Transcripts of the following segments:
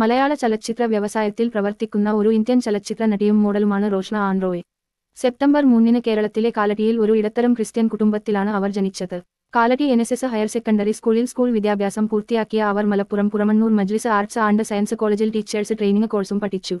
മലയാള ചലച്ചിത്ര വ്യവസായത്തിൽ പ്രവർത്തിക്കുന്ന ഒരു ഇന്ത്യൻ ചലച്ചിത്ര നടിയും മോഡലുമാണ് റോഷ്ന ആൻഡ്രോയ് സെപ്റ്റംബർ മൂന്നിന് കേരളത്തിലെ കാലടിയിൽ ഒരു ഇടത്തരം ക്രിസ്ത്യൻ കുടുംബത്തിലാണ് അവർ ജനിച്ചത് Kalady N S S higher secondary സ്കൂളിൽ സ്കൂൾ വിദ്യാഭ്യാസം പൂർത്തിയാക്കിയ അവർ Malappuram Puramannur Majlis arts and science കോളേജിൽ ടീച്ചേഴ്സ് ട്രെയിനിങ് കോഴ്സും പഠിച്ചു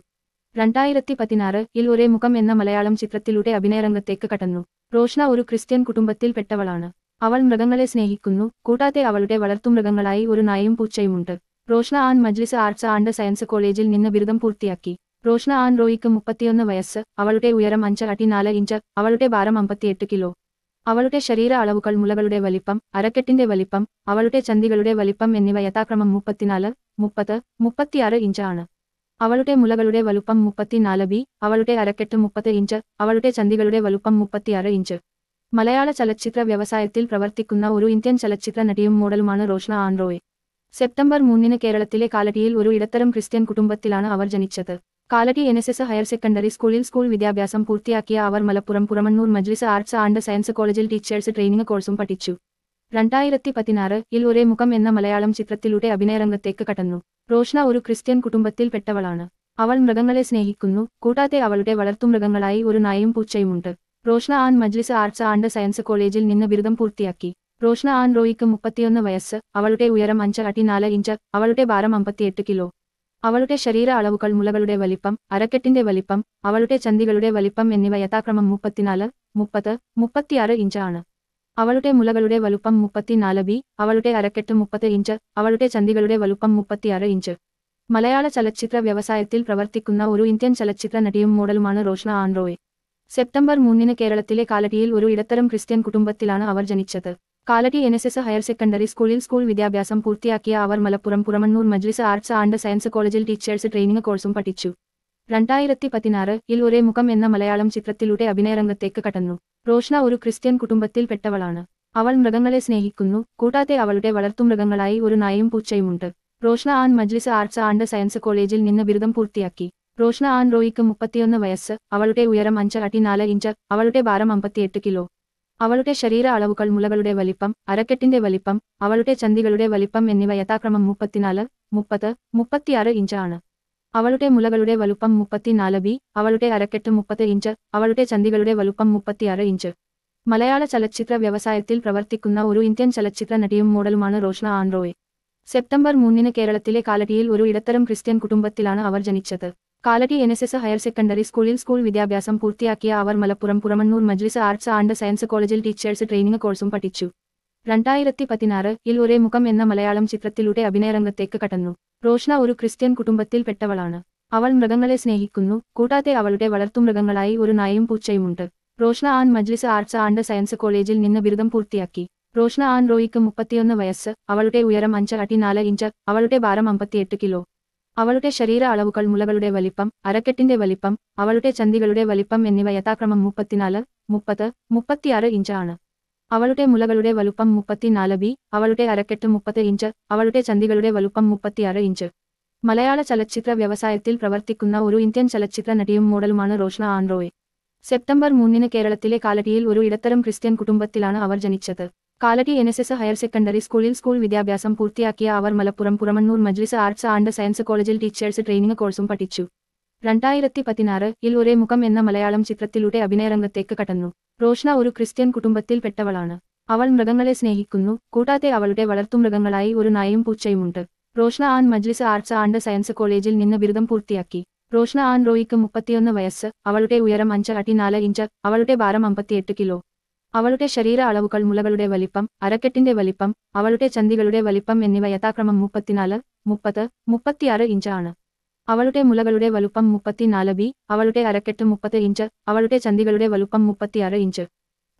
രണ്ടായിരത്തി പതിനാറ് ഇൽ ഒരേ മുഖം എന്ന മലയാളം ചിത്രത്തിലൂടെ അഭിനയരംഗത്തേക്ക് കടന്നു റോഷ്ന ഒരു ക്രിസ്ത്യൻ കുടുംബത്തിൽപ്പെട്ടവളാണ് അവൾ മൃഗങ്ങളെ സ്നേഹിക്കുന്നു കൂടാതെ അവളുടെ വളർത്തു മൃഗങ്ങളായി ഒരു നായയും പൂച്ചയുമുണ്ട് Roshna Ann Majlis arts and science കോളേജിൽ നിന്ന് ബിരുദം പൂർത്തിയാക്കി റോഷ്ന ആൻ റോയിക്ക് മുപ്പത്തിയൊന്ന് വയസ്സ് അവളുടെ ഉയരം അഞ്ച് അടി നാല് ഇഞ്ച് അവളുടെ ഭാരം അമ്പത്തിയെട്ട് കിലോ അവളുടെ ശരീര അളവുകൾ മുലകളുടെ വലിപ്പം അരക്കെട്ടിന്റെ വലിപ്പം അവളുടെ ചന്തികളുടെ വലിപ്പം എന്നിവ യഥാക്രമം മുപ്പത്തിനാല് മുപ്പത് മുപ്പത്തിയാറ് ഇഞ്ചാണ് അവളുടെ മുലകളുടെ വലുപ്പം മുപ്പത്തിനാല് ബി അവളുടെ അരക്കെട്ട് മുപ്പത് ഇഞ്ച് അവളുടെ ചന്തികളുടെ വലുപ്പം മുപ്പത്തിയാറ് ഇഞ്ച് മലയാള ചലച്ചിത്ര വ്യവസായത്തിൽ പ്രവർത്തിക്കുന്ന ഒരു ഇന്ത്യൻ ചലച്ചിത്ര നടിയും മോഡലുമാണ് റോഷ്ന ആൻഡ്രോയ് സെപ്റ്റംബർ മൂന്നിന് കേരളത്തിലെ കാലടിയിൽ ഒരു ഇടത്തരം ക്രിസ്ത്യൻ കുടുംബത്തിലാണ് അവർ ജനിച്ചത് Kalady N S S higher secondary സ്കൂളിൽ സ്കൂൾ വിദ്യാഭ്യാസം പൂർത്തിയാക്കിയ അവർ Malappuram Puramannur Majlis arts and science കോളേജിൽ ടീച്ചേഴ്സ് ട്രെയിനിങ് കോഴ്സും പഠിച്ചു രണ്ടായിരത്തി പതിനാറ് ഇൽ ഒരേ മുഖം എന്ന മലയാളം ചിത്രത്തിലൂടെ അഭിനയരംഗത്തേക്ക് കടന്നു റോഷ്ന ഒരു ക്രിസ്ത്യൻ കുടുംബത്തിൽപ്പെട്ടവളാണ് അവൾ മൃഗങ്ങളെ സ്നേഹിക്കുന്നു കൂടാതെ അവളുടെ മൃഗങ്ങളായി ഒരു നായയും പൂച്ചയുമുണ്ട് Roshna Ann Majlis arts and science കോളേജിൽ നിന്ന് ബിരുദം പൂർത്തിയാക്കി റോഷ്ന റോയിക്ക് മുപ്പത്തിയൊന്ന് വയസ്സ് അവളുടെ ഉയരം അഞ്ച് അടി നാല് ഇഞ്ച് അവളുടെ ഭാരം അമ്പത്തിയെട്ട് കിലോ അവളുടെ ശരീര അളവുകൾ മുലകളുടെ വലിപ്പം അരക്കെട്ടിന്റെ വലിപ്പം അവളുടെ ചന്തികളുടെ വലിപ്പം എന്നിവ യഥാക്രമം മുപ്പത്തിനാല് മുപ്പത് മുപ്പത്തിയാറ് ഇഞ്ചാണ് അവളുടെ മുലകളുടെ വലുപ്പം മുപ്പത്തിനാല് ബി അവളുടെ അരക്കെട്ട് മുപ്പത് ഇഞ്ച് അവളുടെ ചന്തികളുടെ വലുപ്പം മുപ്പത്തിയാറ് ഇഞ്ച് മലയാള ചലച്ചിത്ര വ്യവസായത്തിൽ പ്രവർത്തിക്കുന്ന ഒരു ഇന്ത്യൻ ചലച്ചിത്ര നടിയും മോഡലുമാണ് റോഷ്ന ആൻഡ്രോയ് സെപ്റ്റംബർ മൂന്നിന് കേരളത്തിലെ കാലടിയിൽ ഒരു ഇടത്തരം ക്രിസ്ത്യൻ കുടുംബത്തിലാണ് അവർ ജനിച്ചത് Kalady N S S higher secondary സ്കൂളിൽ സ്കൂൾ വിദ്യാഭ്യാസം പൂർത്തിയാക്കിയ അവർ Malappuram Puramannur Majlis arts and science കോളേജിൽ ടീച്ചേഴ്സ് ട്രെയിനിങ് കോഴ്സും പഠിച്ചു രണ്ടായിരത്തി പതിനാറ് ഇൽ ഒരേ മുഖം എന്ന മലയാളം ചിത്രത്തിലൂടെ അഭിനയരംഗത്തേക്ക് കടന്നു റോഷ്ന ഒരു ക്രിസ്ത്യൻ കുടുംബത്തിൽപ്പെട്ടവളാണ് അവൾ മൃഗങ്ങളെ സ്നേഹിക്കുന്നു കൂടാതെ അവളുടെ വളർത്തുമൃഗങ്ങളായി ഒരു നായും പൂച്ചയുമുണ്ട് Roshna Ann Majlis arts and science കോളേജിൽ നിന്ന് ബിരുദം പൂർത്തിയാക്കി റോഷ്ന ആൻ റോയിക്ക് മുപ്പത്തിയൊന്ന് വയസ്സ് അവളുടെ ഉയരം അഞ്ച് അടി നാല് ഇഞ്ച് അവളുടെ ഭാരം അമ്പത്തിയെട്ട് കിലോ അവളുടെ ശരീര അളവുകൾ മുലകളുടെ വലിപ്പം അരക്കെട്ടിന്റെ വലിപ്പം അവളുടെ ചന്തികളുടെ വലിപ്പം എന്നിവ യഥാക്രമം മുപ്പത്തിനാല് മുപ്പത് മുപ്പത്തിയാറ് ഇഞ്ചാണ് അവളുടെ മുലകളുടെ വലുപ്പം മുപ്പത്തിനാല് ബി അവളുടെ അരക്കെട്ട് മുപ്പത് ഇഞ്ച് അവളുടെ ചന്തികളുടെ വലുപ്പം മുപ്പത്തിയാറ് ഇഞ്ച് മലയാള ചലച്ചിത്ര വ്യവസായത്തിൽ പ്രവർത്തിക്കുന്ന ഒരു ഇന്ത്യൻ ചലച്ചിത്ര നടിയും മോഡലുമാണ് റോഷ്ന ആൻഡ്രോയ് സെപ്റ്റംബർ മൂന്നിന് കേരളത്തിലെ കാലടിയിൽ ഒരു ഇടത്തരം ക്രിസ്ത്യൻ കുടുംബത്തിലാണ് അവർ ജനിച്ചത് Kalady N S S higher secondary സ്കൂളിൽ സ്കൂൾ വിദ്യാഭ്യാസം പൂർത്തിയാക്കിയ അവർ Malappuram Puramannur Majlis arts and science കോളേജിൽ ടീച്ചേഴ്സ് ട്രെയിനിങ് കോഴ്സും പഠിച്ചു രണ്ടായിരത്തി പതിനാറ് ഇൽ ഒരേ മുഖം എന്ന മലയാളം ചിത്രത്തിലൂടെ അഭിനയരംഗത്തേക്ക് കടന്നു റോഷ്ന ഒരു ക്രിസ്ത്യൻ കുടുംബത്തിൽ പെട്ടവളാണ് അവൾ മൃഗങ്ങളെ സ്നേഹിക്കുന്നു കൂടാതെ അവളുടെ വളർത്തുമൃഗങ്ങളായി ഒരു നായയും പൂച്ചയുമുണ്ട് Roshna Ann Majlis arts and science കോളേജിൽ നിന്ന് ബിരുദം പൂർത്തിയാക്കി റോഷ്ന ആൻ റോയിക്ക് മുപ്പത്തിയൊന്ന് വയസ്സ് അവളുടെ ഉയരം അഞ്ച് അടി നാല് ഇഞ്ച് അവളുടെ ഭാരം അമ്പത്തിയെട്ട് കിലോ അവളുടെ ശരീര അളവുകൾ മുലകളുടെ വലിപ്പം അരക്കെട്ടിന്റെ വലിപ്പം അവളുടെ ചന്തികളുടെ വലിപ്പം എന്നിവ യഥാക്രമം മുപ്പത്തിനാല് മുപ്പത് മുപ്പത്തിയാറ് ഇഞ്ച് ആണ് അവളുടെ മുലകളുടെ വലുപ്പം മുപ്പത്തിനാല് ബി അവളുടെ അരക്കെട്ട് മുപ്പത് ഇഞ്ച് അവളുടെ ചന്തികളുടെ വലുപ്പം മുപ്പത്തിയാറ് ഇഞ്ച് മലയാള ചലച്ചിത്ര വ്യവസായത്തിൽ പ്രവർത്തിക്കുന്ന ഒരു ഇന്ത്യൻ ചലച്ചിത്ര നടിയും മോഡലുമാണ് റോഷ്ന ആൻഡ്രോയ് സെപ്റ്റംബർ മൂന്നിന് കേരളത്തിലെ കാലടിയിൽ ഒരു ഇടത്തരം ക്രിസ്ത്യൻ കുടുംബത്തിലാണ് അവർ ജനിച്ചത് Kalady N S S higher secondary സ്കൂളിൽ സ്കൂൾ വിദ്യാഭ്യാസം പൂർത്തിയാക്കിയ അവർ Malappuram Puramannur Majlis arts and science കോളേജിൽ ടീച്ചേഴ്സ് ട്രെയിനിങ് കോഴ്സും പഠിച്ചു രണ്ടായിരത്തി പതിനാറ് ഇൽ ഒരേ മുഖം എന്ന മലയാളം ചിത്രത്തിലൂടെ അഭിനയരംഗത്തേക്ക് കടന്നു റോഷ്ന ഒരു ക്രിസ്ത്യൻ കുടുംബത്തിൽ പെട്ടവളാണ് അവൾ മൃഗങ്ങളെ സ്നേഹിക്കുന്നു കൂടാതെ അവളുടെ വളർത്തുമൃഗങ്ങളായി ഒരു നായയും പൂച്ചയുമുണ്ട് Roshna Ann Majlis arts and science കോളേജിൽ നിന്ന് ബിരുദം പൂർത്തിയാക്കി റോഷ്ന ആൻ റോയിക്ക് മുപ്പത്തിയൊന്ന് വയസ്സ് അവളുടെ ഉയരം അഞ്ച് അടി നാല് ഇഞ്ച് അവളുടെ ഭാരം അമ്പത്തിയെട്ട് കിലോ അവളുടെ ശരീര അളവുകൾ മുലകളുടെ വലിപ്പം അരക്കെട്ടിന്റെ വലിപ്പം അവളുടെ ചന്തികളുടെ വലിപ്പം എന്നിവ യഥാക്രമം മുപ്പത്തിനാല് മുപ്പത് മുപ്പത്തിയാറ് ഇഞ്ചാണ് അവളുടെ മുലകളുടെ വലുപ്പം മുപ്പത്തിനാല് ബി അവളുടെ അരക്കെട്ട് മുപ്പത് ഇഞ്ച് അവളുടെ ചന്തികളുടെ വലുപ്പം മുപ്പത്തിയാറ് ഇഞ്ച്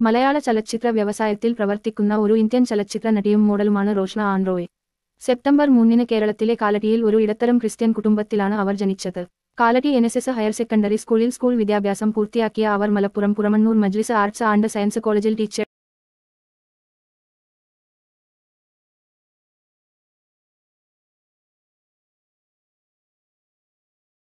മലയാള ചലച്ചിത്ര വ്യവസായത്തിൽ പ്രവർത്തിക്കുന്ന ഒരു ഇന്ത്യൻ ചലച്ചിത്ര നടിയും മോഡലുമാണ് റോഷ്ന ആൻഡ്രോയ് സെപ്റ്റംബർ മൂന്നിന് കേരളത്തിലെ കാലടിയിൽ ഒരു ഇടത്തരം ക്രിസ്ത്യൻ കുടുംബത്തിലാണ് അവർ ജനിച്ചത് Kalady N S S higher secondary സ്കൂളിൽ സ്കൂൾ വിദ്യാഭ്യാസം പൂർത്തിയാക്കിയ അവർ Malappuram Puramannur Majlis arts and science കോളേജിൽ ടീച്ചർ